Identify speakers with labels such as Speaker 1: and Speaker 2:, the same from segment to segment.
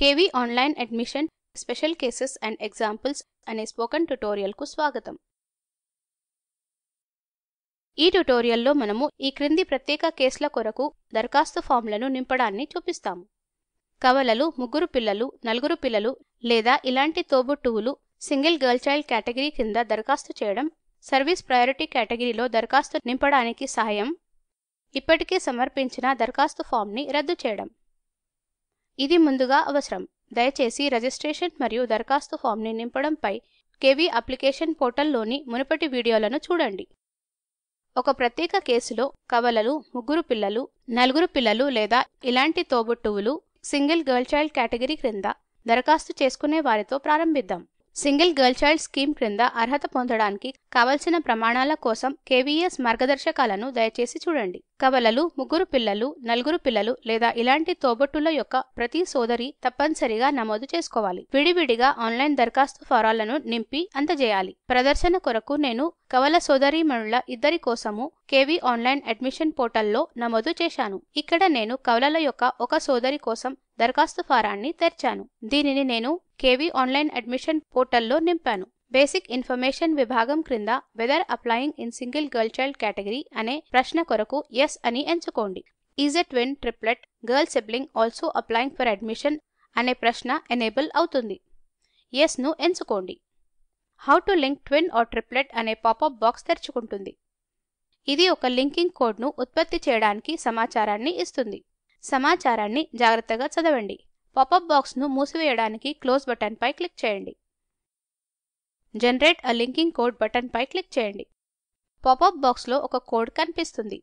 Speaker 1: KV online admission special cases and examples అనే spoken ట్యుటోరియల్కు స్వాగతం ఈ ట్యుటోరియల్లో మనము ఈ క్రింది ప్రత్యేక కేసుల కొరకు దరఖాస్తు ఫామ్లను నింపడాన్ని చూపిస్తాము కవలలు ముగ్గురు పిల్లలు నలుగురు పిల్లలు లేదా ఇలాంటి తోబుట్టువులు సింగిల్ గర్ల్ చైల్డ్ కేటగిరీ కింద దరఖాస్తు చేయడం సర్వీస్ ప్రయారిటీ కేటగిరీలో దరఖాస్తు నింపడానికి సహాయం ఇప్పటికే సమర్పించిన దరఖాస్తు ఫామ్ని రద్దు చేయడం ఇది ముందుగా అవసరం దయచేసి రిజిస్ట్రేషన్ మరియు దరఖాస్తు ఫామ్ని నింపడంపై కేవి అప్లికేషన్ పోర్టల్లోని మునుపటి వీడియోలను చూడండి ఒక ప్రత్యేక కేసులో కవలలు ముగ్గురు పిల్లలు నలుగురు పిల్లలు లేదా ఇలాంటి తోబుట్టువులు సింగిల్ గర్ల్ చైల్డ్ కేటగిరీ క్రింద దరఖాస్తు చేసుకునే వారితో ప్రారంభిద్దాం సింగిల్ గర్ల్ చైల్డ్ స్కీమ్ క్రింద అర్హత పొందడానికి కావలసిన ప్రమాణాల కోసం కేవీఎస్ మార్గదర్శకాలను దయచేసి చూడండి కవలలు ముగ్గురు పిల్లలు నలుగురు పిల్లలు లేదా ఇలాంటి తోబట్టుల యొక్క ప్రతి సోదరి తప్పనిసరిగా నమోదు చేసుకోవాలి విడివిడిగా ఆన్లైన్ దరఖాస్తు ఫారాలను నింపి అందజేయాలి ప్రదర్శన కొరకు నేను కవల సోదరీమణుల ఇద్దరి కోసము కేవీ ఆన్లైన్ అడ్మిషన్ పోర్టల్లో నమోదు చేశాను ఇక్కడ నేను కవలల యొక్క ఒక సోదరి కోసం దరఖాస్తు ఫారాన్ని తెరిచాను దీనిని నేను కేవీ ఆన్లైన్ అడ్మిషన్ పోర్టల్లో నింపాను బేసిక్ ఇన్ఫర్మేషన్ విభాగం క్రింద whether applying in single girl child category అనే ప్రశ్న కొరకు ఎస్ అని ఎంచుకోండి is a twin triplet girl sibling also applying for admission అనే ప్రశ్న ఎనేబుల్ అవుతుంది ఎస్ను ఎంచుకోండి how to link twin or triplet అనే పాపప్ బాక్స్ తెరుచుకుంటుంది ఇది ఒక లింకింగ్ కోడ్ను ఉత్పత్తి చేయడానికి సమాచారాన్ని ఇస్తుంది సమాచారాన్ని జాగ్రత్తగా చదవండి పాపప్ బాక్స్ను మూసివేయడానికి క్లోజ్ బటన్పై క్లిక్ చేయండి జనరేట్ అ లింకింగ్ కోడ్ బటన్పై క్లిక్ చేయండి పాపప్ బాక్స్లో ఒక కోడ్ కనిపిస్తుంది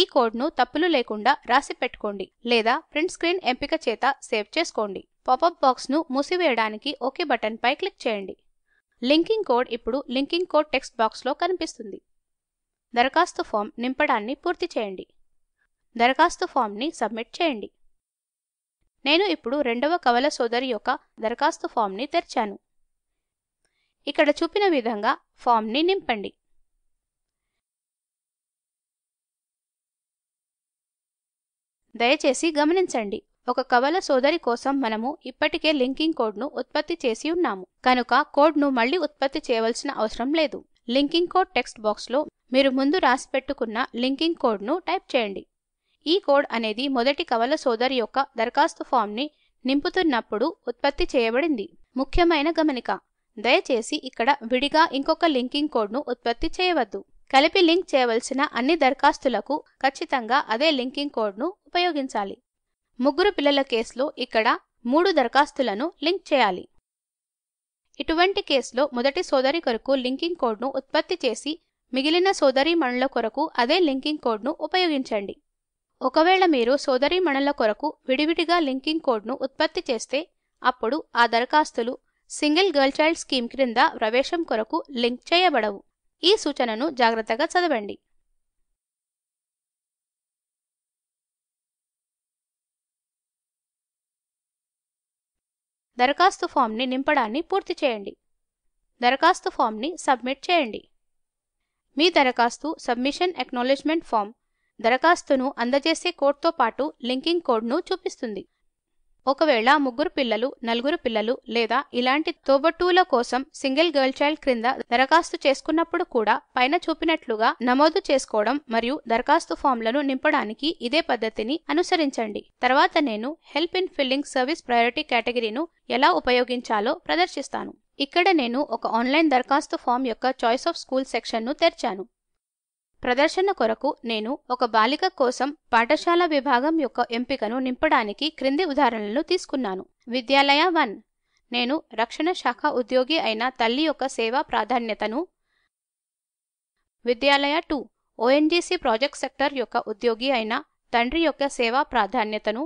Speaker 1: ఈ కోడ్ను తప్పులు లేకుండా రాసి పెట్టుకోండి లేదా ప్రింట్ స్క్రీన్ ఎంపిక చేత సేవ్ చేసుకోండి పాపప్ బాక్స్ను మూసివేయడానికి ఓకే బటన్పై క్లిక్ చేయండి లింకింగ్ కోడ్ ఇప్పుడు లింకింగ్ కోడ్ టెక్స్ట్ బాక్స్లో కనిపిస్తుంది దరఖాస్తు ఫామ్ నింపడాన్ని పూర్తి చేయండి దరఖాస్తు ఫామ్ని సబ్మిట్ చేయండి నేను ఇప్పుడు రెండవ కవల సోదరి యొక్క దరఖాస్తు ఫామ్ని తెరిచాను ఇక్కడ చూపిన విధంగా ఫామ్ని నింపండి దయచేసి గమనించండి ఒక కవల సోదరి కోసం మనము ఇప్పటికే లింకింగ్ కోడ్ను ఉత్పత్తి చేసి ఉన్నాము కనుక కోడ్ను మళ్లీ ఉత్పత్తి చేయవలసిన అవసరం లేదు లింకింగ్ కోడ్ టెక్స్ట్ బాక్స్లో మీరు ముందు రాసి పెట్టుకున్న లింకింగ్ కోడ్ను టైప్ చేయండి ఈ కోడ్ అనేది మొదటి కవల సోదరి యొక్క దరఖాస్తు ఫామ్ని నింపుతున్నప్పుడు ఉత్పత్తి చేయబడింది ముఖ్యమైన గమనిక దయచేసి ఇక్కడ విడిగా ఇంకొక లింకింగ్ కోడ్ను ఉత్పత్తి చేయవద్దు కలిపి లింక్ చేయవలసిన అన్ని దరఖాస్తులకు ఖచ్చితంగా అదే లింకింగ్ కోడ్ను ఉపయోగించాలి ముగ్గురు పిల్లల కేసులో ఇక్కడ మూడు దరఖాస్తులను లింక్ చేయాలి ఇటువంటి కేసులో మొదటి సోదరి కొరకు లింకింగ్ కోడ్ను ఉత్పత్తి చేసి మిగిలిన సోదరీమణుల కొరకు అదే లింకింగ్ కోడ్ను ఉపయోగించండి ఒకవేళ మీరు సోదరీమణుల కొరకు విడివిడిగా లింకింగ్ కోడ్ను ఉత్పత్తి చేస్తే అప్పుడు ఆ దరఖాస్తులు సింగిల్ గర్ల్ చైల్డ్ స్కీమ్ క్రింద ప్రవేశం కొరకు లింక్ చేయబడవు ఈ సూచనను జాగ్రత్తగా చదవండి దరఖాస్తు ఫామ్ని నింపడాన్ని పూర్తి చేయండి దరఖాస్తు ఫామ్ని సబ్మిట్ చేయండి మీ దరఖాస్తు సబ్మిషన్ అక్నాలెడ్జ్మెంట్ ఫామ్ దరఖాస్తును అందజేసే కోడ్తో పాటు లింకింగ్ కోడ్ను చూపిస్తుంది ఒకవేళ ముగ్గురు పిల్లలు నలుగురు పిల్లలు లేదా ఇలాంటి తోబట్టువుల కోసం సింగిల్ గర్ల్ చైల్డ్ క్రింద దరఖాస్తు చేసుకున్నప్పుడు కూడా పైన చూపినట్లుగా నమోదు చేసుకోవడం మరియు దరఖాస్తు ఫామ్లను నింపడానికి ఇదే పద్ధతిని అనుసరించండి తర్వాత నేను help in filling service priority కేటగిరీను ఎలా ఉపయోగించాలో ప్రదర్శిస్తాను ఇక్కడ నేను ఒక ఆన్లైన్ దరఖాస్తు ఫామ్ యొక్క చాయిస్ ఆఫ్ స్కూల్ సెక్షన్ను తెరిచాను ప్రదర్శన కొరకు నేను ఒక బాలిక కోసం పాఠశాల విభాగం యొక్క ఎంపికను నింపడానికి క్రింది ఉదాహరణలు తీసుకున్నాను విద్యాలయ వన్ నేను రక్షణ శాఖ ఉద్యోగి అయిన తల్లి యొక్క సేవా ప్రాధాన్యతను విద్యాలయ టూ ఓఎన్జీసీ ప్రాజెక్ట్ సెక్టర్ యొక్క ఉద్యోగి అయిన తండ్రి యొక్క సేవా ప్రాధాన్యతను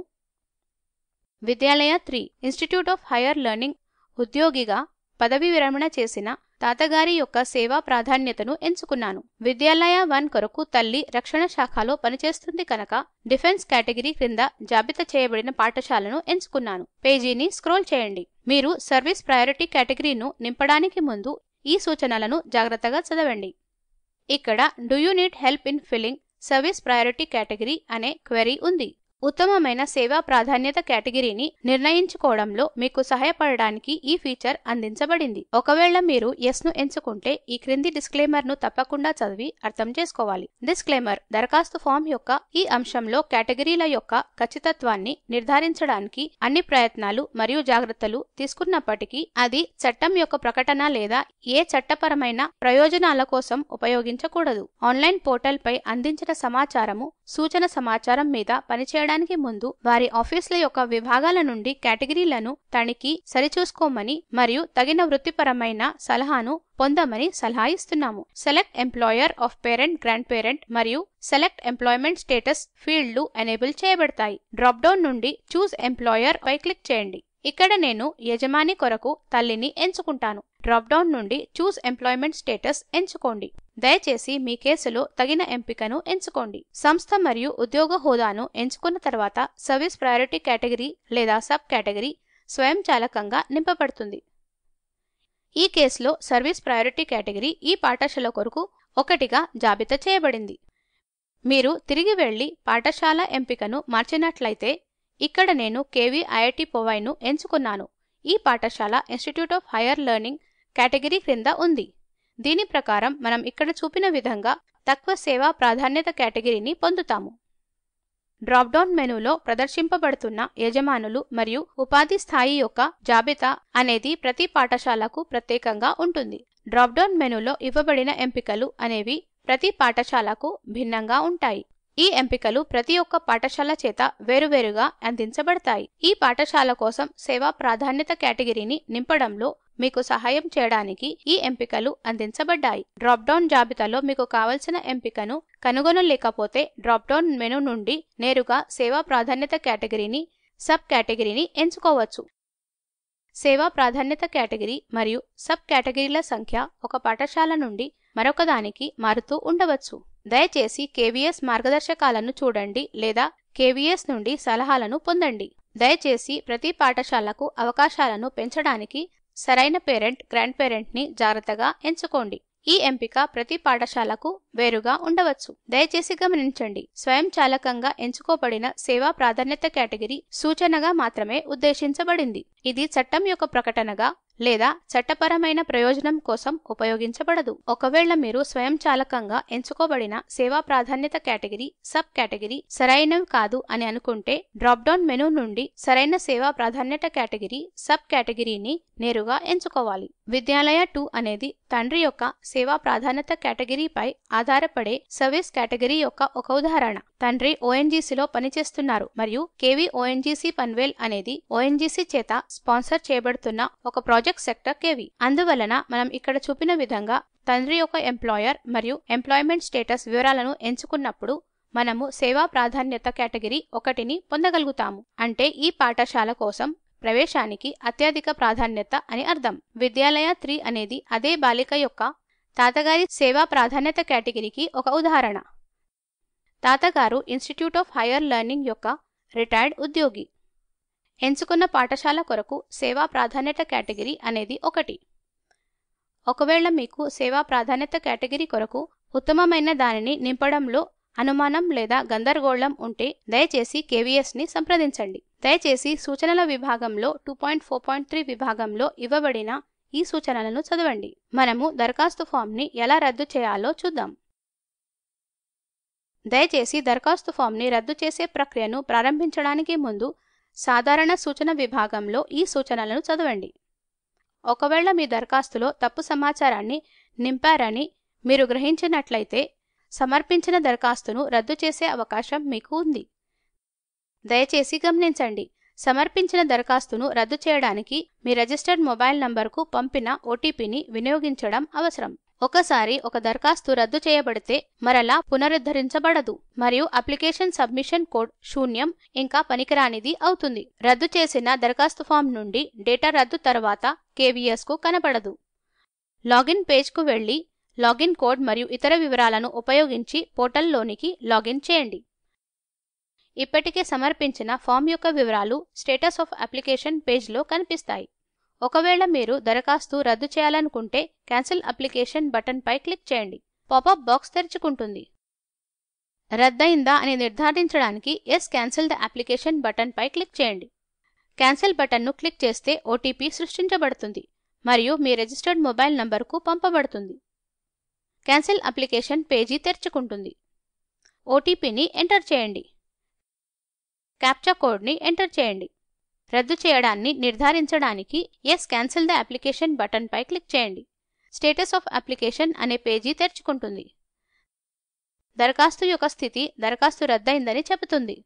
Speaker 1: విద్యాలయ three institute of higher learning ఉద్యోగిగా పదవీ విరమణ చేసిన తాతగారి యొక్క సేవా ప్రాధాన్యతను ఎంచుకున్నాను విద్యాలయ వన్ కొరకు తల్లి రక్షణ శాఖలో పనిచేస్తుంది కనుక డిఫెన్స్ కేటగిరీ క్రింద జాబితా చేయబడిన పాఠశాలను ఎంచుకున్నాను పేజీని స్క్రోల్ చేయండి మీరు సర్వీస్ ప్రయారిటీ కేటగిరీను నింపడానికి ముందు ఈ సూచనలను జాగ్రత్తగా చదవండి ఇక్కడ do you need help in filling service priority category అనే క్వెరీ ఉంది ఉత్తమమైన సేవా ప్రాధాన్యత కేటగిరీని నిర్ణయించుకోవడంలో మీకు సహాయపడడానికి ఈ ఫీచర్ అందించబడింది ఒకవేళ మీరు ఎస్ ను ఎంచుకుంటే ఈ క్రింది డిస్క్లైమర్ ను తప్పకుండా చదివి అర్థం చేసుకోవాలి డిస్క్లైమర్ దరఖాస్తు ఫామ్ యొక్క ఈ అంశంలో కేటగిరీల యొక్క ఖచ్చితత్వాన్ని నిర్ధారించడానికి అన్ని ప్రయత్నాలు మరియు జాగ్రత్తలు తీసుకున్నప్పటికీ అది చట్టం యొక్క ప్రకటన లేదా ఏ చట్టపరమైన ప్రయోజనాల కోసం ఉపయోగించకూడదు ఆన్లైన్ పోర్టల్ పై అందించిన సమాచారము సూచన సమాచారం మీద పనిచేయడానికి ముందు వారి ఆఫీసుల యొక్క విభాగాల నుండి కేటగిరీలను తనిఖీ సరిచూసుకోమని మరియు తగిన వృత్తిపరమైన సలహాను పొందమని సలహా ఇస్తున్నాము select employer of parent grandparent మరియు సెలెక్ట్ ఎంప్లాయ్మెంట్ స్టేటస్ ఫీల్డ్లు ఎనేబుల్ చేయబడతాయి డ్రాప్ డౌన్ నుండి చూస్ ఎంప్లాయర్ పై క్లిక్ చేయండి ఇక్కడ నేను యజమాని కొరకు తల్లిని ఎంచుకుంటాను డ్రాప్ డౌన్ నుండి చూస్ ఎంప్లాయ్మెంట్ స్టేటస్ ఎంచుకోండి దయచేసి మీ కేసులో తగిన ఎంపికను ఎంచుకోండి సంస్థ మరియు ఉద్యోగ హోదాను ఎంచుకున్న తర్వాత సర్వీస్ ప్రయారిటీ కేటగిరీ లేదా సబ్ కేటగిరీ స్వయంచాలకంగా నింపబడుతుంది ఈ కేసులో సర్వీస్ ప్రయారిటీ కేటగిరీ ఈ పాఠశాల కొరకు ఒకటిగా జాబితా చేయబడింది మీరు తిరిగి వెళ్లి పాఠశాల ఎంపికను మార్చినట్లయితే ఇక్కడ నేను కేవీ ఐఐటి పొవైను ఎంచుకున్నాను ఈ పాఠశాల institute of higher learning category క్రింద ఉంది దీని ప్రకారం మనం ఇక్కడ చూపిన విధంగా తక్కువ సేవా ప్రాధాన్యత కేటగిరీని పొందుతాము డ్రాప్డౌన్ మెనూలో ప్రదర్శింపబడుతున్న యజమానులు మరియు ఉపాధి స్థాయి యొక్క జాబితా అనేది ప్రతి పాఠశాలకు ప్రత్యేకంగా ఉంటుంది డ్రాప్డౌన్ మెనూలో ఇవ్వబడిన ఎంపికలు అనేవి ప్రతి పాఠశాలకు భిన్నంగా ఉంటాయి ఈ ఎంపికలు ప్రతి ఒక్క పాఠశాల చేత వేరువేరుగా అందించబడతాయి ఈ పాఠశాల కోసం సేవా ప్రాధాన్యత కేటగిరీని నింపడంలో మీకు సహాయం చేయడానికి ఈ ఎంపికలు అందించబడ్డాయి డ్రాప్ డౌన్ జాబితాలో మీకు కావలసిన ఎంపికను కనుగొనలేకపోతే డ్రాప్ డౌన్ మెను నుండి నేరుగా సేవా ప్రాధాన్యత కేటగిరీని సబ్ కేటగిరీని ఎంచుకోవచ్చు సేవా ప్రాధాన్యత కేటగిరీ మరియు సబ్ కేటగిరీల సంఖ్య ఒక పాఠశాల నుండి మరొకదానికి మారుతూ ఉండవచ్చు దయచేసి కేవీఎస్ మార్గదర్శకాలను చూడండి లేదా కేవీఎస్ నుండి సలహాలను పొందండి దయచేసి ప్రతి పాఠశాలకు అవకాశాలను పెంచడానికి సరైన పేరెంట్ గ్రాండ్ పేరెంట్ని జాగ్రత్తగా ఎంచుకోండి ఈ ఎంపిక ప్రతి పాఠశాలకు వేరుగా ఉండవచ్చు దయచేసి గమనించండి స్వయంచాలకంగా ఎంచుకోబడిన సేవా ప్రాధాన్యత కేటగిరీ సూచనగా మాత్రమే ఉద్దేశించబడింది ఇది చట్టం యొక్క ప్రకటనగా లేదా చట్టపరమైన ప్రయోజనం కోసం ఉపయోగించబడదు ఒకవేళ మీరు స్వయంచాలకంగా ఎంచుకోబడిన సేవా ప్రాధాన్యత కేటగిరీ సబ్ కేటగిరీ సరైనవి కాదు అని అనుకుంటే డ్రాప్ డౌన్ మెనూ నుండి సరైన సేవా ప్రాధాన్యత కేటగిరీ సబ్ కేటగిరీని నేరుగా ఎంచుకోవాలి విద్యాలయ టూ అనేది తండ్రి యొక్క సేవా ప్రాధాన్యత కేటగిరీపై ఆధారపడే సర్వీస్ కేటగిరీ యొక్క ఒక ఉదాహరణ తండ్రి ఓఎన్జీసీలో పనిచేస్తున్నారు మరియు కేవీ ఓఎన్జీసీ పన్వేల్ అనేది ఓఎన్జీసీ చేత స్పాన్సర్ చేయబడుతున్న ఒక ప్రాజెక్ట్ సెక్టర్ కేవీ అందువలన మనం ఇక్కడ చూపిన విధంగా తండ్రి యొక్క ఎంప్లాయర్ మరియు ఎంప్లాయ్మెంట్ స్టేటస్ వివరాలను ఎంచుకున్నప్పుడు మనము సేవా ప్రాధాన్యత కేటగిరీ ఒకటిని పొందగలుగుతాము అంటే ఈ పాఠశాల కోసం ప్రవేశానికి అత్యధిక ప్రాధాన్యత అని అర్థం విద్యాలయ త్రీ అనేది అదే బాలిక యొక్క తాతగారి సేవా ప్రాధాన్యత కేటగిరీకి ఒక ఉదాహరణ తాతగారు ఇన్స్టిట్యూట్ ఆఫ్ హైయర్ లెర్నింగ్ యొక్క రిటైర్డ్ ఉద్యోగి ఎంచుకున్న పాఠశాల కొరకు సేవా ప్రాధాన్యత కేటగిరీ అనేది ఒకటి ఒకవేళ మీకు సేవా ప్రాధాన్యత కేటగిరీ కొరకు ఉత్తమమైన దానిని నింపడంలో అనుమానం లేదా గందరగోళం ఉంటే దయచేసి కేవీఎస్ని సంప్రదించండి దయచేసి సూచనల విభాగంలో two point four point three విభాగంలో ఇవ్వబడిన ఈ సూచనలను చదవండి మనము దరఖాస్తు ఫామ్ని ఎలా రద్దు చేయాలో చూద్దాం దయచేసి దరఖాస్తు ఫామ్ని రద్దు చేసే ప్రక్రియను ప్రారంభించడానికి ముందు సాధారణ సూచన విభాగంలో ఈ సూచనలను చదవండి ఒకవేళ మీ దరఖాస్తులో తప్పు సమాచారాన్ని నింపారని మీరు గ్రహించినట్లయితే సమర్పించిన దరఖాస్తును రద్దు చేసే అవకాశం మీకు ఉంది దయచేసి గమనించండి సమర్పించిన దరఖాస్తును రద్దు చేయడానికి మీ రిజిస్టర్డ్ మొబైల్ నంబర్కు పంపిన ఓటీపీని వినియోగించడం అవసరం ఒకసారి ఒక దరఖాస్తు రద్దు చేయబడితే మరలా పునరుద్ధరించబడదు మరియు అప్లికేషన్ సబ్మిషన్ కోడ్ శూన్యం ఇంకా పనికిరానిది అవుతుంది రద్దు చేసిన దరఖాస్తు ఫామ్ నుండి డేటా రద్దు తర్వాత కేవీఎస్కు కనబడదు లాగిన్ పేజ్కు వెళ్ళి లాగిన్ కోడ్ మరియు ఇతర వివరాలను ఉపయోగించి పోర్టల్లోనికి లాగిన్ చేయండి ఇప్పటికే సమర్పించిన ఫామ్ యొక్క వివరాలు స్టేటస్ ఆఫ్ అప్లికేషన్ పేజ్లో కనిపిస్తాయి ఒకవేళ మీరు దరఖాస్తు రద్దు చేయాలనుకుంటే క్యాన్సిల్ అప్లికేషన్ బటన్పై క్లిక్ చేయండి పాపప్ బాక్స్ తెరుచుకుంటుంది రద్దయిందా అని నిర్ధారించడానికి ఎస్ క్యాన్సిల్ ద అప్లికేషన్ బటన్పై క్లిక్ చేయండి క్యాన్సిల్ బటన్ను క్లిక్ చేస్తే ఓటీపీ సృష్టించబడుతుంది మరియు మీ రిజిస్టర్డ్ మొబైల్ నంబర్కు పంపబడుతుంది క్యాన్సిల్ అప్లికేషన్ పేజీ తెరుచుకుంటుంది ఓటీపీని ఎంటర్ చేయండి క్యాప్చా కోడ్ని ఎంటర్ చేయండి రద్దు చేయడాన్ని నిర్ధారించడానికి ఎస్ క్యాన్సిల్ ద అప్లికేషన్ బటన్పై క్లిక్ చేయండి స్టేటస్ ఆఫ్ అప్లికేషన్ అనే పేజీ తెరుచుకుంటుంది దరఖాస్తు యొక్క స్థితి దరఖాస్తు రద్దయిందని చెబుతుంది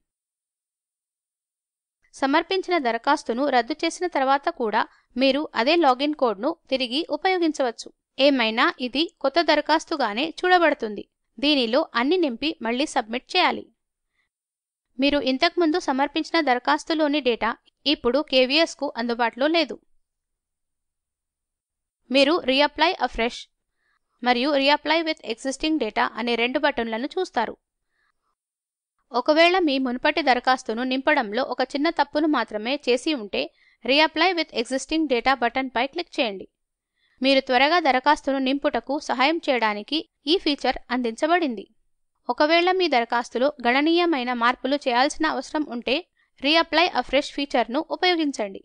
Speaker 1: సమర్పించిన దరఖాస్తును రద్దు చేసిన తర్వాత కూడా మీరు అదే లాగిన్ కోడ్ను తిరిగి ఉపయోగించవచ్చు ఏమైనా ఇది కొత్త దరఖాస్తుగానే చూడబడుతుంది దీనిలో అన్ని నింపి మళ్ళీ సబ్మిట్ చేయాలి మీరు ఇంతకుముందు సమర్పించిన దరఖాస్తులోని డేటా ఇప్పుడు కేవీఎస్కు అందుబాటులో లేదు మీరు రీఅప్లై అఫ్రెష్ మరియు రీఅప్లై విత్ ఎగ్జిస్టింగ్ డేటా అనే రెండు బటన్లను చూస్తారు ఒకవేళ మీ మునుపటి దరఖాస్తును నింపడంలో ఒక చిన్న తప్పును మాత్రమే చేసి ఉంటే రీఅప్లై విత్ ఎగ్జిస్టింగ్ డేటా బటన్పై క్లిక్ చేయండి మీరు త్వరగా దరఖాస్తును నింపుటకు సహాయం చేయడానికి ఈ ఫీచర్ అందించబడింది ఒకవేళ మీ దరఖాస్తులో గణనీయమైన మార్పులు చేయాల్సిన అవసరం ఉంటే రీఅప్లై అఫ్రెష్ ఫీచర్ను ఉపయోగించండి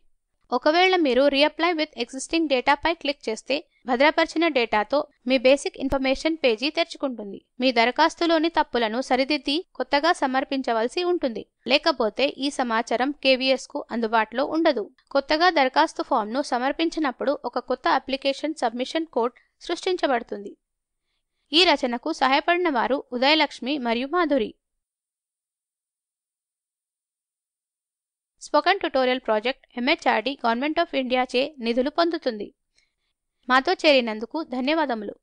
Speaker 1: ఒకవేళ మీరు రీఅప్లై విత్ ఎగ్జిస్టింగ్ డేటాపై క్లిక్ చేస్తే భద్రపరిచిన డేటాతో మీ బేసిక్ ఇన్ఫర్మేషన్ పేజీ తెరుచుకుంటుంది మీ దరఖాస్తులోని తప్పులను సరిదిద్ది కొత్తగా సమర్పించవలసి ఉంటుంది లేకపోతే ఈ సమాచారం కేవీఎస్ కు అందుబాటులో ఉండదు కొత్తగా దరఖాస్తు ఫామ్ను సమర్పించినప్పుడు ఒక కొత్త అప్లికేషన్ సబ్మిషన్ కోడ్ సృష్టించబడుతుంది ఈ రచనకు సహాయపడిన వారు ఉదయలక్ష్మి మరియు Madhuri spoken tutorial project MHRD government of ఇండియాచే నిధులు పొందుతుంది మాతో చేరినందుకు ధన్యవాదములు